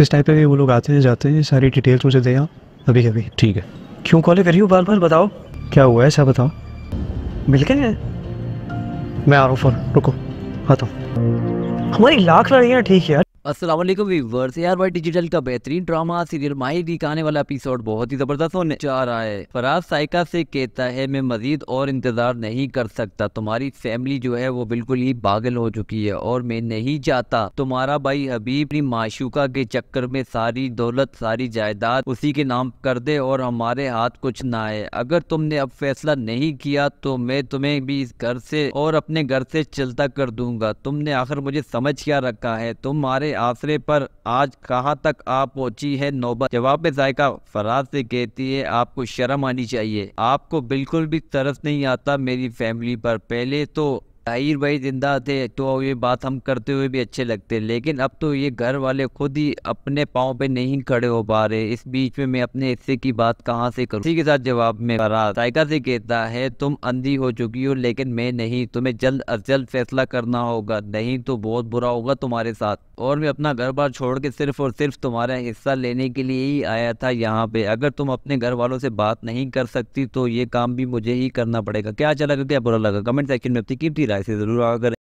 किस टाइप पे वो लोग आते हैं जाते हैं सारी डिटेल्स मुझे दें आप अभी अभी ठीक है क्यों कॉल करी हूँ बार बार बताओ क्या हुआ है ऐसा बताओ मिल गए मैं आ रहा हूँ फ़ोन रुको आता हूँ हमारी लाख लड़ियाँ ठीक है यार असलम वीवर्स यार भाई डिजिटल का बेहतरीन ड्रामा सीरियल माई डी का आने वाला एपिसोड बहुत ही जबरदस्त होने जा रहा है फराज साइका से कहता है मैं मजीद और इंतजार नहीं कर सकता तुम्हारी फैमिली जो है वो बिल्कुल ही पागल हो चुकी है और मैं नहीं चाहता तुम्हारा भाई अभी अपनी माशूका के चक्कर में सारी दौलत सारी जायदाद उसी के नाम कर दे और हमारे हाथ कुछ ना आए अगर तुमने अब फैसला नहीं किया तो मैं तुम्हें भी इस घर से और अपने घर से चलता कर दूंगा तुमने आखिर मुझे समझ क्या रखा है तुम्हारे तुम्हारे आसरे पर आज कहाँ तक आप पहुँची है नौबत जवाब में जायका फराज से कहती है आपको शर्म आनी चाहिए आपको बिल्कुल भी तरस नहीं आता मेरी फैमिली पर पहले तो ताहिर भाई जिंदा थे तो ये बात हम करते हुए भी अच्छे लगते लेकिन अब तो ये घर वाले खुद ही अपने पाँव पे नहीं खड़े हो पा रहे इस बीच में मैं अपने हिस्से की बात कहाँ से करूँ इसी के साथ जवाब में साइका से कहता है तुम अंधी हो चुकी हो लेकिन मैं नहीं तुम्हें जल्द अज जल्द फैसला करना होगा नहीं तो बहुत बुरा होगा तुम्हारे साथ और मैं अपना घर बार छोड़ के सिर्फ और सिर्फ तुम्हारा हिस्सा लेने के लिए ही आया था यहाँ पे अगर तुम अपने घर वालों से बात नहीं कर सकती तो ये काम भी मुझे ही करना पड़ेगा क्या अच्छा लगा क्या बुरा लगा कमेंट सेक्शन में अपनी कीमती राय ऐसे ज़रूर हुआ करें